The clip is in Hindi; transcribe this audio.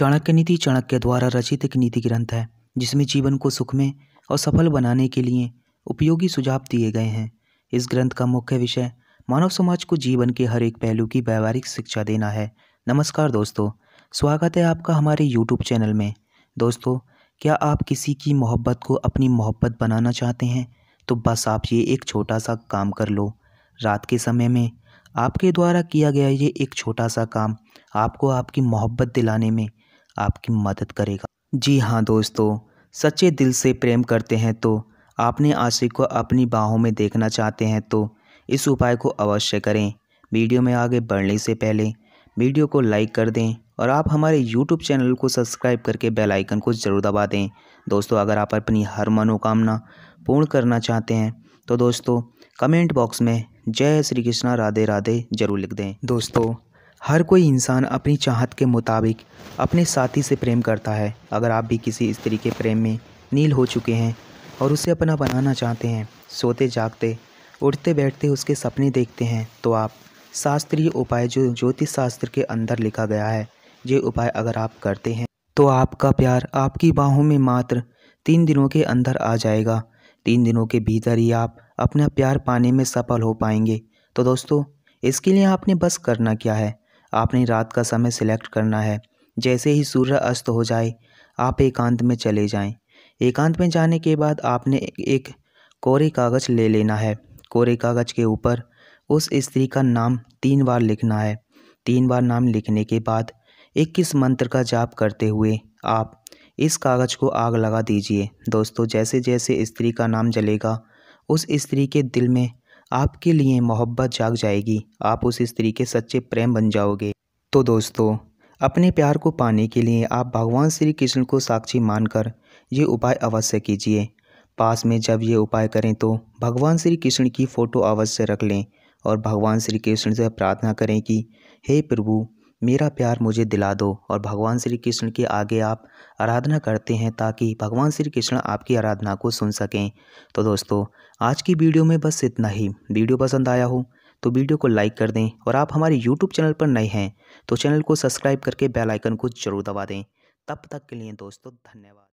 चाणक्य नीति चाणक्य द्वारा रचित एक नीति ग्रंथ है जिसमें जीवन को सुखमय और सफल बनाने के लिए उपयोगी सुझाव दिए गए हैं इस ग्रंथ का मुख्य विषय मानव समाज को जीवन के हर एक पहलू की व्यवहारिक शिक्षा देना है नमस्कार दोस्तों स्वागत है आपका हमारे यूट्यूब चैनल में दोस्तों क्या आप किसी की मोहब्बत को अपनी मोहब्बत बनाना चाहते हैं तो बस आप ये एक छोटा सा काम कर लो रात के समय में आपके द्वारा किया गया ये एक छोटा सा काम आपको आपकी मोहब्बत दिलाने में आपकी मदद करेगा जी हाँ दोस्तों सच्चे दिल से प्रेम करते हैं तो आपने आशिक को अपनी बाहों में देखना चाहते हैं तो इस उपाय को अवश्य करें वीडियो में आगे बढ़ने से पहले वीडियो को लाइक कर दें और आप हमारे यूट्यूब चैनल को सब्सक्राइब करके बेल आइकन को ज़रूर दबा दें दोस्तों अगर आप अपनी हर मनोकामना पूर्ण करना चाहते हैं तो दोस्तों कमेंट बॉक्स में जय श्री कृष्णा राधे राधे जरूर लिख दें दोस्तों हर कोई इंसान अपनी चाहत के मुताबिक अपने साथी से प्रेम करता है अगर आप भी किसी स्त्री के प्रेम में नील हो चुके हैं और उसे अपना बनाना चाहते हैं सोते जागते उठते बैठते उसके सपने देखते हैं तो आप शास्त्रीय उपाय जो ज्योतिष शास्त्र के अंदर लिखा गया है ये उपाय अगर आप करते हैं तो आपका प्यार आपकी बाहों में मात्र तीन दिनों के अंदर आ जाएगा तीन दिनों के भीतर ही आप अपना प्यार पाने में सफल हो पाएंगे तो दोस्तों इसके लिए आपने बस करना क्या है आपने रात का समय सिलेक्ट करना है जैसे ही सूर्य अस्त हो जाए आप एकांत में चले जाएं। एकांत में जाने के बाद आपने एक कोरे कागज़ ले लेना है कोरे कागज़ के ऊपर उस स्त्री का नाम तीन बार लिखना है तीन बार नाम लिखने के बाद इक्कीस मंत्र का जाप करते हुए आप इस कागज़ को आग लगा दीजिए दोस्तों जैसे जैसे स्त्री का नाम जलेगा उस स्त्री के दिल में आपके लिए मोहब्बत जाग जाएगी आप उस स्त्री के सच्चे प्रेम बन जाओगे तो दोस्तों अपने प्यार को पाने के लिए आप भगवान श्री कृष्ण को साक्षी मानकर ये उपाय अवश्य कीजिए पास में जब ये उपाय करें तो भगवान श्री कृष्ण की फ़ोटो अवश्य रख लें और भगवान श्री कृष्ण से प्रार्थना करें कि हे प्रभु मेरा प्यार मुझे दिला दो और भगवान श्री कृष्ण के आगे आप आराधना करते हैं ताकि भगवान श्री कृष्ण आपकी आराधना को सुन सकें तो दोस्तों आज की वीडियो में बस इतना ही वीडियो पसंद आया हो तो वीडियो को लाइक कर दें और आप हमारे यूट्यूब चैनल पर नए हैं तो चैनल को सब्सक्राइब करके बेलाइकन को जरूर दबा दें तब तक के लिए दोस्तों धन्यवाद